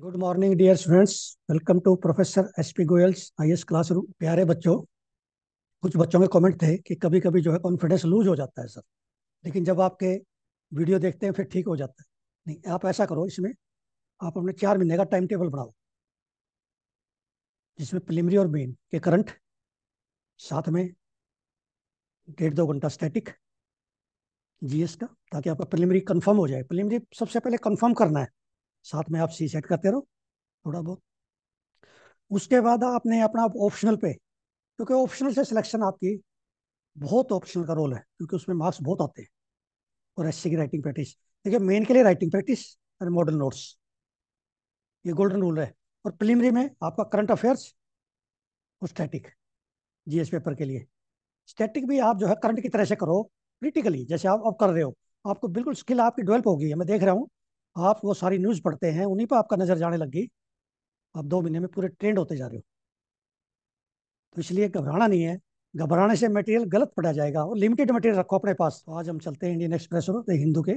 good morning dear students welcome to professor S P Goyal's I S classroom प्यारे बच्चों कुछ बच्चों के कमेंट थे कि कभी कभी जो है कॉन्फिडेंस लूज हो जाता है सर लेकिन जब आपके वीडियो देखते हैं फिर ठीक हो जाता है नहीं आप ऐसा करो इसमें आप अपने चार महीने का टाइम टेबल बनाओ जिसमें प्रिलिमरी और मेन के करंट साथ में डेढ़ दो घंटा स्टैटिक जीएस का ताकि आपका प्रिलिमरी कंफर्म हो जाए प्रिलिमरी सबसे पहले कंफर्म करना है साथ में आप सी सेट करते रहो थोड़ा बहुत उसके बाद आपने अपना ऑप्शनल पे क्योंकि ऑप्शनल से सिलेक्शन आपकी बहुत ऑप्शनल का रोल है क्योंकि उसमें मार्क्स बहुत आते हैं और एस की राइटिंग प्रैक्टिस देखिए मेन के लिए writing practice and model notes ये गोल्डन रूल है और प्रिलिमरी में आपका करंट अफेयर्स और स्टैटिक जीएस पेपर के लिए स्टैटिक भी आप जो है करंट की तरह से करो क्रिटिकली जैसे आप अब कर रहे हो आपको बिल्कुल स्किल आपकी डेवलप होगी मैं देख रहा हूँ आप वो सारी न्यूज़ पढ़ते हैं उन्हीं पर आपका नज़र जाने लग गई आप दो महीने में पूरे ट्रेंड होते जा रहे हो तो इसलिए घबराना नहीं है घबराने से मटेरियल गलत पड़ा जाएगा और लिमिटेड मटेरियल रखो अपने पास तो आज हम चलते हैं इंडियन एक्सप्रेस और हिंदू के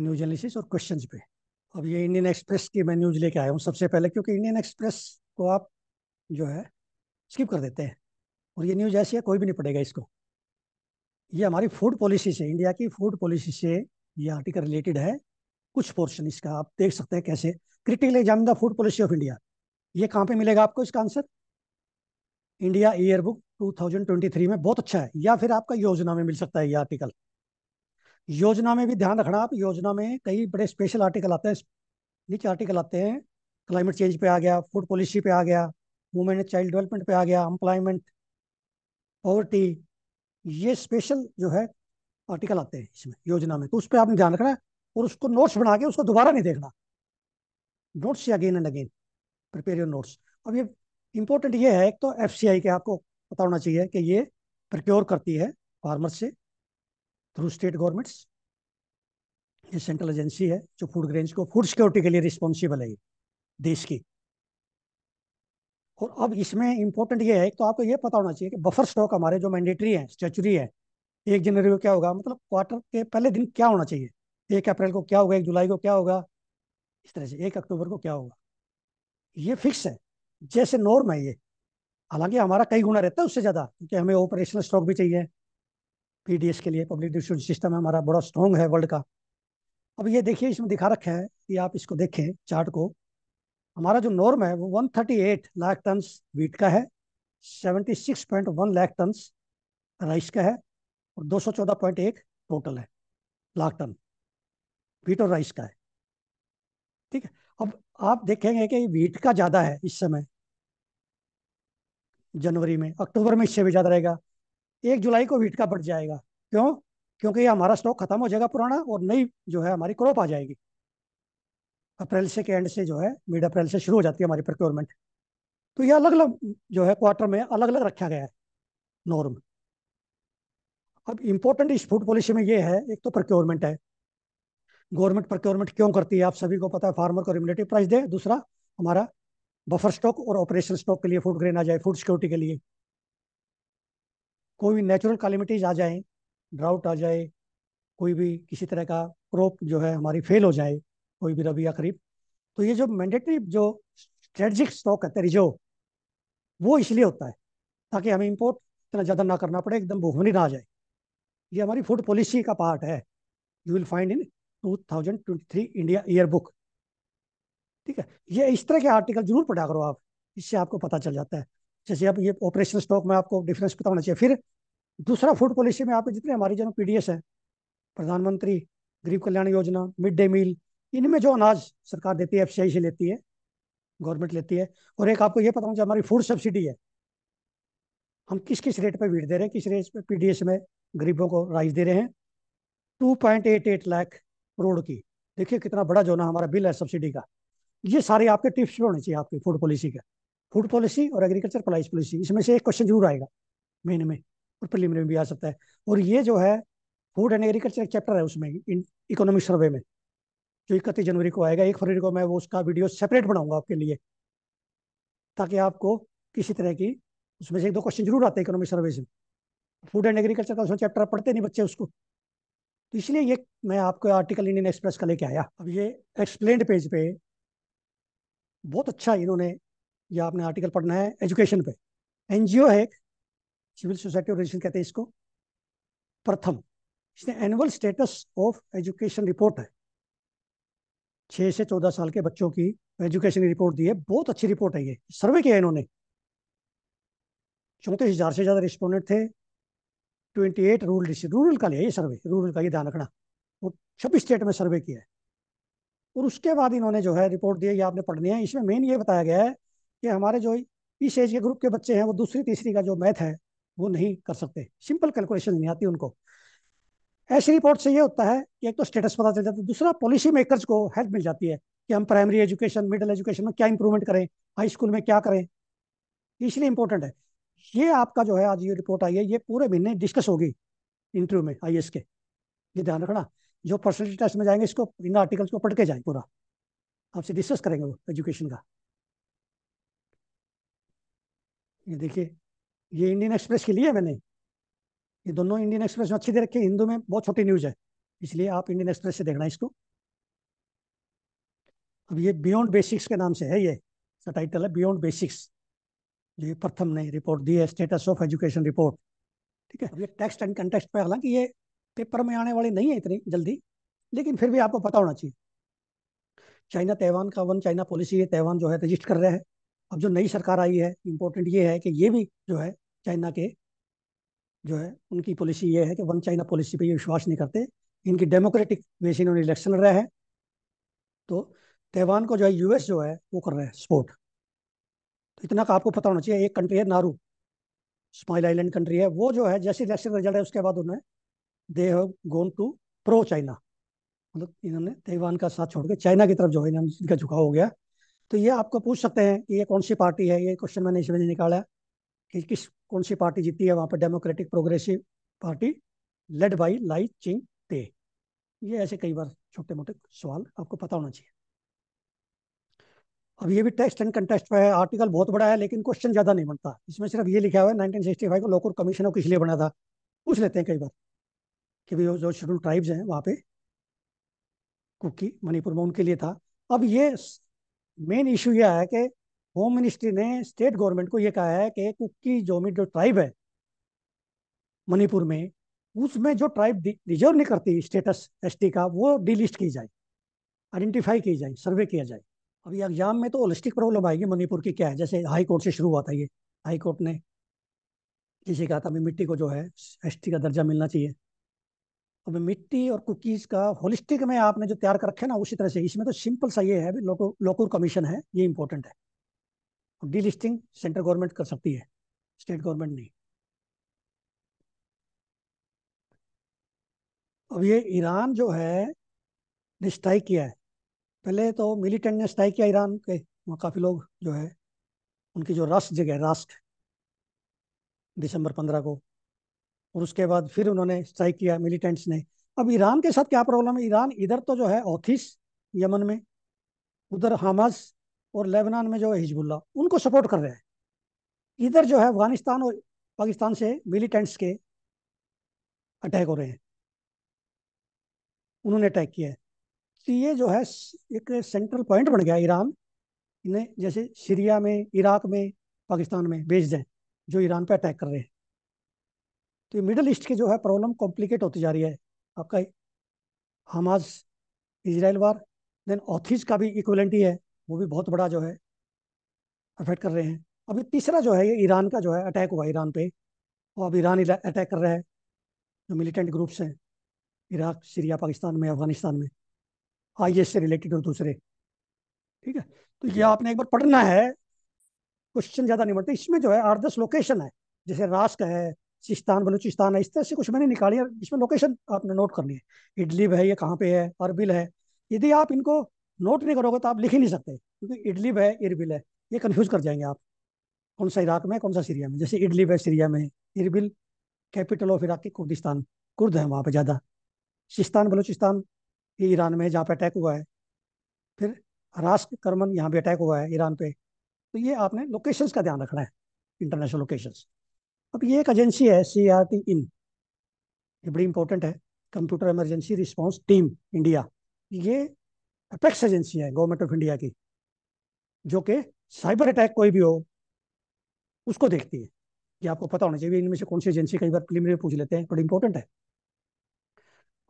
न्यूज एनालिसिस और क्वेश्चंस पे अब ये इंडियन एक्सप्रेस की मैं न्यूज लेके आया हूँ सबसे पहले क्योंकि इंडियन एक्सप्रेस को आप जो है स्किप कर देते हैं और ये न्यूज ऐसी है कोई भी नहीं पड़ेगा इसको ये हमारी फूड पॉलिसी से इंडिया की फूड पॉलिसी से ये आर्टिकल रिलेटेड है कुछ पोर्शन इसका आप देख सकते हैं कैसे critical exam the food policy of India ये कहाँ पे मिलेगा आपको इसका आंसर इंडिया ईयर बुक टू में बहुत अच्छा है या फिर आपका योजना में मिल सकता है ये आर्टिकल योजना में भी ध्यान रखना आप योजना में कई बड़े स्पेशल आर्टिकल आते हैं नीचे आर्टिकल आते हैं क्लाइमेट चेंज पे आ गया फूड पॉलिसी पे आ गया वुमेन एंड चाइल्ड डेवलपमेंट पे आ गया एम्प्लॉयमेंट पॉवर्टी ये स्पेशल जो है आर्टिकल आते हैं इसमें योजना में तो उस पर आपने ध्यान रखना है और उसको नोट्स बना के उसको दोबारा नहीं देखना notes again and again prepare your notes अब ये इंपॉर्टेंट ये है एक तो एफ सी आई के आपको पता होना चाहिए कि ये प्रिक्योर करती है फार्मर्स से थ्रू स्टेट गवर्नमेंट्स ये सेंट्रल एजेंसी है जो फूड ग्रेन्स को फूड सिक्योरिटी के लिए रिस्पॉन्सिबल है ये देश की और अब इसमें इंपॉर्टेंट ये है तो आपको ये पता होना चाहिए कि बफर स्टॉक हमारे जो मैंडेटरी है स्टेचुरी है एक जनवरी को क्या होगा मतलब क्वार्टर के पहले दिन क्या होना चाहिए एक अप्रैल को क्या होगा एक जुलाई को क्या होगा इस तरह से एक अक्टूबर को क्या होगा ये फिक्स है जैसे नॉर्म है ये हालांकि हमारा कई गुना रहता है उससे ज़्यादा क्योंकि हमें ऑपरेशनल स्टॉक भी चाहिए पीडीएस के लिए पब्लिक डिस्ट्रीब्यूशन सिस्टम हमारा बड़ा स्ट्रॉन्ग है वर्ल्ड का अब ये देखिए इसमें दिखा रखा है कि आप इसको देखें चार्ट को हमारा जो नॉर्म है वो 138 लाख टन वीट का है 76.1 लाख टन राइस का है और 214.1 टोटल है लाख टन वीट और राइस का है ठीक है अब आप देखेंगे कि वीट का ज़्यादा है इस समय जनवरी में अक्टूबर में इससे भी ज़्यादा रहेगा एक जुलाई को वीट का बढ़ जाएगा क्यों क्योंकि हमारा स्टॉक खत्म हो जाएगा पुराना और नई जो है हमारी क्रॉप आ जाएगी अप्रैल से के एंड से जो है मिड अप्रैल से शुरू हो जाती है हमारी प्रोक्योरमेंट तो ये अलग अलग जो है क्वार्टर में अलग अलग रखा गया है नॉर्म अब इम्पोर्टेंट इस फूड पॉलिसी में ये है एक तो प्रोक्योरमेंट है गवर्नमेंट प्रोक्योरमेंट क्यों करती है आप सभी को पता है फार्मर को रिमिलेटिव प्राइस दे दूसरा हमारा बफर स्टॉक और ऑपरेशन स्टॉक के लिए फूड ग्रेन आ जाए फूड सिक्योरिटी के लिए कोई भी नेचुरल कालिमिटीज आ जाए ड्राउट आ जाए कोई भी किसी तरह का क्रॉप जो है हमारी फेल हो जाए कोई भी रबी या खरीफ तो ये जो मैंडेटरी जो स्ट्रेटजिक स्टॉक है रिजर्व वो इसलिए होता है ताकि हमें इम्पोर्ट इतना ज़्यादा ना करना पड़े एकदम भूखमरी ना आ जाए ये हमारी फूड पॉलिसी का पार्ट है you will find in 2023 India year book ठीक है ये इस तरह के आर्टिकल जरूर पढ़ा करो आप इससे आपको पता चल जाता है जैसे आप ये ऑपरेशन स्टॉक में आपको डिफरेंस पता होना चाहिए फिर दूसरा फूड पॉलिसी में आपके जितने हमारी जो पी है प्रधानमंत्री गरीब कल्याण योजना मिड डे मील इनमें जो अनाज सरकार देती है एफ से लेती है गवर्नमेंट लेती है और एक आपको ये पता होना चाहिए हमारी फूड सब्सिडी है हम किस किस रेट पर वीट दे रहे हैं किस रेट पर पीडीएस में गरीबों को राइस दे रहे हैं 2.88 लाख करोड़ की देखिए कितना बड़ा जो ना हमारा बिल है सब्सिडी का ये सारे आपके टिप्स भी होने चाहिए आपकी फूड पॉलिसी के फूड पॉलिसी और एग्रीकल्चर प्राइस पॉलिसी इसमें से एक क्वेश्चन जरूर आएगा मेन में और प्रिलिमिनरी में भी आ सकता है और ये जो है फूड एंड एग्रीकल्चर चैप्टर है उसमें इकोनॉमिक सर्वे में जो इकतीस जनवरी को आएगा एक फरवरी को मैं वो उसका वीडियो सेपरेट बनाऊंगा आपके लिए ताकि आपको किसी तरह की उसमें से एक दो क्वेश्चन जरूर आते हैं इकोनॉमिक सर्वे से फूड एंड एग्रीकल्चर का उसमें चैप्टर पढ़ते नहीं बच्चे उसको तो इसलिए ये मैं आपको आर्टिकल इंडियन एक्सप्रेस का लेके आया अब ये एक्सप्लेन पेज पे बहुत अच्छा इन्होंने ये आपने आर्टिकल पढ़ना है एजुकेशन पे एनजीओ है सिविल सोसाइटी ऑर्गेनाइजेशन कहते हैं इसको प्रथम इसने annual status of education report है छः से चौदह साल के बच्चों की एजुकेशन रिपोर्ट दी है बहुत अच्छी रिपोर्ट है ये सर्वे किया इन्होंने चौंतीस हज़ार से ज़्यादा रिस्पोंडेंट थे twenty eight rural district rural का लिया ये सर्वे रूरल का ये ध्यान रखना वो छब्बीस स्टेट में सर्वे किया है और उसके बाद इन्होंने जो है रिपोर्ट दी है आपने पढ़नी है इसमें मेन ये बताया गया है कि हमारे जो इस एज के ग्रुप के बच्चे हैं वो दूसरी तीसरी का जो मैथ है वो नहीं कर सकते सिंपल कैलकुलेशन नहीं आती उनको ऐसी रिपोर्ट से ये होता है कि एक तो स्टेटस पता चल जाता है दूसरा पॉलिसी मेकर्स को हेल्प मिल जाती है कि हम प्राइमरी एजुकेशन मिडिल एजुकेशन में क्या इंप्रूवमेंट करें हाई स्कूल में क्या करें इसलिए इंपॉर्टेंट है ये आपका जो है आज ये रिपोर्ट आई है ये पूरे महीने डिस्कस होगी इंटरव्यू में आई के ये ध्यान रखना जो पर्सनलिटी टेस्ट में जाएंगे इसको इन आर्टिकल्स को पढ़ के जाए पूरा आपसे डिस्कस करेंगे वो एजुकेशन का ये देखिए ये इंडियन एक्सप्रेस के लिए मैंने ये दोनों इंडियन एक्सप्रेस में अच्छी दे रखी है हिंदू में बहुत छोटी न्यूज़ है इसलिए आप इंडियन एक्सप्रेस से देखना इसको अब ये बियॉन्ड बेसिक्स के नाम से है ये टाइटल है बियॉन्ड बेसिक्स ये प्रथम ने रिपोर्ट दी है स्टेटस ऑफ एजुकेशन रिपोर्ट ठीक है अब ये टेक्स्ट एंड कंटेक्स्ट पे हालांकि ये पेपर में आने वाली नहीं है इतनी जल्दी लेकिन फिर भी आपको पता होना चाहिए चाइना तैवान का वन चाइना पॉलिसी है तैवान जो है रजिस्ट कर रहा है अब जो नई सरकार आई है इम्पोर्टेंट ये है कि ये भी जो है चाइना के जो है उनकी पॉलिसी ये है कि वन चाइना पॉलिसी पे ये विश्वास नहीं करते इनकी डेमोक्रेटिक वे से इन्होंने इलेक्शन रहा है तो तैवान को जो है यूएस जो है वो कर रहा है सपोर्ट तो इतना का आपको पता होना चाहिए एक कंट्री है नारू स्माइल आइलैंड कंट्री है वो जो है जैसे इलेक्शन रिजल्ट है उसके बाद उन्होंने they have gone to pro China मतलब इन्होंने ताइवान का साथ छोड़ के चाइना की तरफ जो है इन्होंने इनका झुकाव हो गया तो ये आपको पूछ सकते हैं कि ये कौन सी पार्टी है ये क्वेश्चन मैंने इसमें निकाला कि किस कौन सी पार्टी जीती है वहाँ पर Democratic Progressive Party led by Lai Ching Te ये ऐसे कई बार छोटे मोटे सवाल आपको पता होना चाहिए अब ये भी टेक्स्ट एंड कंटेस्ट पे है आर्टिकल बहुत बड़ा है लेकिन क्वेश्चन ज्यादा नहीं बनता इसमें सिर्फ ये लिखा हुआ है नाइनटीन फाइव को लोकल कमीशन को किस लिए बना था पूछ लेते हैं कई बार कि भाई जो शेड्यूल ट्राइब्स हैं वहाँ पे कुकी मणिपुर में उनके लिए था अब ये मेन इशू यह है कि होम मिनिस्ट्री ने स्टेट गवर्नमेंट को ये कहा है कि कुकी जोमी जो ट्राइब है मणिपुर में उसमें जो ट्राइब रिजर्व नहीं करती स्टेटस एसटी का वो डीलिस्ट की जाए आइडेंटिफाई की जाए सर्वे किया जाए अभी एग्जाम में तो होलिस्टिक प्रॉब्लम आएगी मणिपुर की क्या है जैसे हाई कोर्ट से शुरू हुआ था ये हाई कोर्ट ने जिसे कहा था मिट्टी को जो है एस का दर्जा मिलना चाहिए अब मिट्टी और कुकीज़ का होलिस्टिक में आपने जो तैयार कर रखे ना उसी तरह से इसमें तो सिंपल सा ये है लोको कमीशन है ये इंपॉर्टेंट है डी लिस्टिंग सेंट्रल गवर्नमेंट कर सकती है स्टेट गवर्नमेंट नहीं अब ये ईरान जो है ने स्ट्राइक किया है पहले तो मिलिटेंट ने स्ट्राइक किया ईरान के वहाँ काफ़ी लोग जो है उनकी जो राष्ट्र जगह रास्क दिसंबर पंद्रह को और उसके बाद फिर उन्होंने स्ट्राइक किया मिलिटेंट्स ने अब ईरान के साथ क्या प्रॉब्लम है ईरान इधर तो जो है ऑथिस यमन में उधर हामस और लेबनान में जो है हिजबुल्ला उनको सपोर्ट कर रहे हैं इधर जो है अफगानिस्तान और पाकिस्तान से मिलिटेंट्स के अटैक हो रहे हैं उन्होंने अटैक किया है ये जो है एक सेंट्रल पॉइंट बन गया ईरान इन्हें जैसे सीरिया में इराक में पाकिस्तान में भेज दें जो ईरान पे अटैक कर रहे हैं तो ये मिडल ईस्ट के जो है प्रॉब्लम कॉम्प्लिकेट होती जा रही है आपका हमास इसराइल वार देन ऑथीज का भी इक्वलेंटी है वो भी बहुत बड़ा जो है अफेक्ट कर रहे हैं अभी तीसरा जो है ये ईरान का जो है अटैक हुआ ईरान पे और अब ईरान अटैक कर रहा है जो मिलिटेंट ग्रुप्स हैं इराक सीरिया पाकिस्तान में अफगानिस्तान में आईएएस से रिलेटेड और दूसरे ठीक है तो ये आपने एक बार पढ़ना है क्वेश्चन ज़्यादा नहीं बढ़ते इसमें जो है आठ दस लोकेशन है जैसे रास का है सिस्तान बलूचिस्तान है इस तरह से कुछ मैंने निकाली है इसमें लोकेशन आपने नोट करनी है इडलिब है ये कहाँ पे है अरबिल है यदि आप इनको नोट नहीं करोगे तो आप लिख ही नहीं सकते क्योंकि इडलिब है इरबिल है ये कन्फ्यूज कर जाएंगे आप कौन सा इराक में कौन सा सीरिया में जैसे इडलिब है सीरिया में इरबिल कैपिटल ऑफ इराक की कुर्दिस्तान कुर्द है वहाँ पर ज़्यादा सिस्तान बलूचिस्तान ये ईरान में जहाँ पे अटैक हुआ है फिर राष्ट्र कर्मन यहाँ पे अटैक हुआ है ईरान पे तो ये आपने लोकेशंस का ध्यान रखना है इंटरनेशनल लोकेशंस अब ये एक एजेंसी है सी आर टी इन ये बड़ी इंपॉर्टेंट है computer emergency response team India ये अपेक्स एजेंसी है गवर्नमेंट ऑफ इंडिया की जो कि साइबर अटैक कोई भी हो उसको देखती है ये आपको पता होना चाहिए इनमें से कौन सी एजेंसी कई बार प्रिलिमिनरी पूछ लेते हैं बड़ी इंपॉर्टेंट है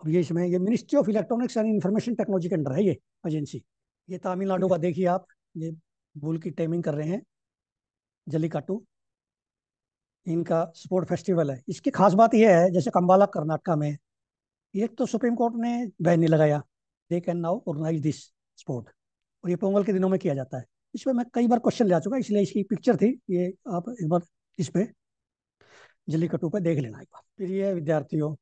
अब ये इसमें ये ministry of electronics and information technology के अंडर है ये एजेंसी ये तमिलनाडु का देखिए आप ये बुल की टाइमिंग कर रहे हैं जलीकाटू इनका स्पोर्ट फेस्टिवल है इसकी खास बात यह है जैसे कंबाला कर्नाटका में एक तो सुप्रीम कोर्ट ने बैन नहीं लगाया they can now organise this sport और ये पोंगल के दिनों में किया जाता है इसमें मैं कई बार क्वेश्चन ले आ चुका इसलिए इसकी पिक्चर थी ये आप एक बार इस पर कटू पर देख लेना एक बार फिर ये विद्यार्थियों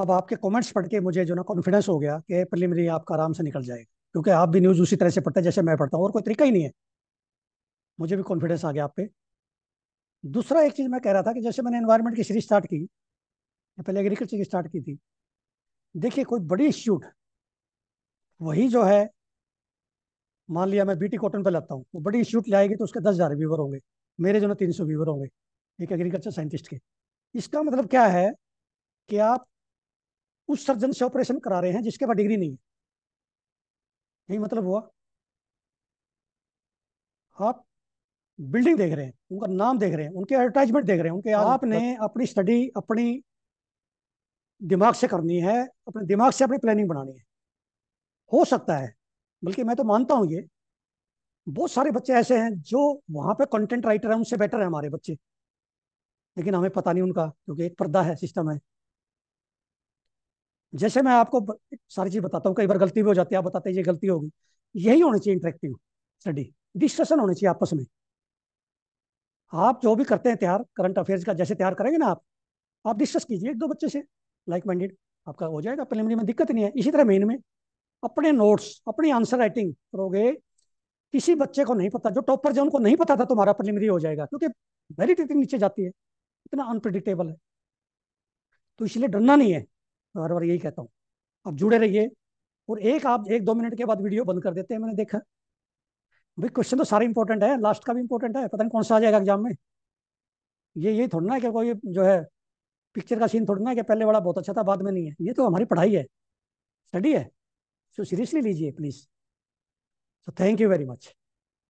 अब आपके कमेंट्स पढ़ के मुझे जो ना कॉन्फिडेंस हो गया कि प्रिलिमिनरी आपका आराम से निकल जाएगा क्योंकि आप भी न्यूज़ उसी तरह से पढ़ते हैं जैसे मैं पढ़ता हूँ और कोई तरीका ही नहीं है मुझे भी कॉन्फिडेंस आ गया आप पे दूसरा एक चीज़ मैं कह रहा था कि जैसे मैंने इन्वायरमेंट की सीरीज स्टार्ट की पहले एग्रीकल्चर की स्टार्ट की थी देखिए कोई बड़ी इंस्टीट्यूट वही जो है मान लिया मैं बीटी कॉटन पर लगता हूँ वो बड़ी इंस्टीट्यूट लाएगी तो उसके दस हज़ार व्यूवर होंगे मेरे जो ना तीन सौ व्यूवर होंगे एक एग्रीकल्चर साइंटिस्ट के इसका मतलब क्या है कि आप उस सर्जन से ऑपरेशन करा रहे हैं जिसके पास डिग्री नहीं है यही मतलब हुआ आप बिल्डिंग देख रहे हैं उनका नाम देख रहे हैं उनके एडवर्टाइजमेंट देख रहे हैं उनके आपने अपनी स्टडी अपनी दिमाग से करनी है अपने दिमाग से अपनी प्लानिंग बनानी है हो सकता है बल्कि मैं तो मानता हूँ ये बहुत सारे बच्चे ऐसे हैं जो वहाँ पे कंटेंट राइटर हैं उनसे बेटर है हमारे बच्चे लेकिन हमें पता नहीं उनका क्योंकि एक पर्दा है सिस्टम है जैसे मैं आपको सारी चीज बताता हूँ कई बार गलती भी हो जाती है आप बताते हैं ये गलती होगी यही होनी चाहिए इंटरेक्टिव स्टडी डिस्कशन होनी चाहिए आपस में आप जो भी करते हैं तैयार करंट अफेयर्स का जैसे तैयार करेंगे ना आप आप डिस्कस कीजिए एक दो बच्चे से लाइक माइंडेड आपका हो जाएगा प्रिलिमिनरी में दिक्कत नहीं है इसी तरह मेन में अपने नोट्स अपनी आंसर राइटिंग करोगे किसी बच्चे को नहीं पता जो टॉपर जो उनको नहीं पता था तुम्हारा प्रिलिमिनरी हो जाएगा क्योंकि वेरी नीचे जाती है इतना अनप्रडिक्टेबल है तो इसलिए डरना नहीं है मैं हर बार यही कहता हूँ आप जुड़े रहिए और एक आप एक दो मिनट के बाद वीडियो बंद कर देते हैं मैंने देखा भाई क्वेश्चन तो सारे इंपॉर्टेंट है लास्ट का भी इंपॉर्टेंट है पता नहीं कौन सा आ जाएगा एग्जाम में ये यही थोड़ा ना है कि कोई जो है पिक्चर का सीन थोड़ा ना है कि पहले वाला बहुत अच्छा था बाद में नहीं है ये तो हमारी पढ़ाई है स्टडी है सो सीरियसली लीजिए please so thank you very much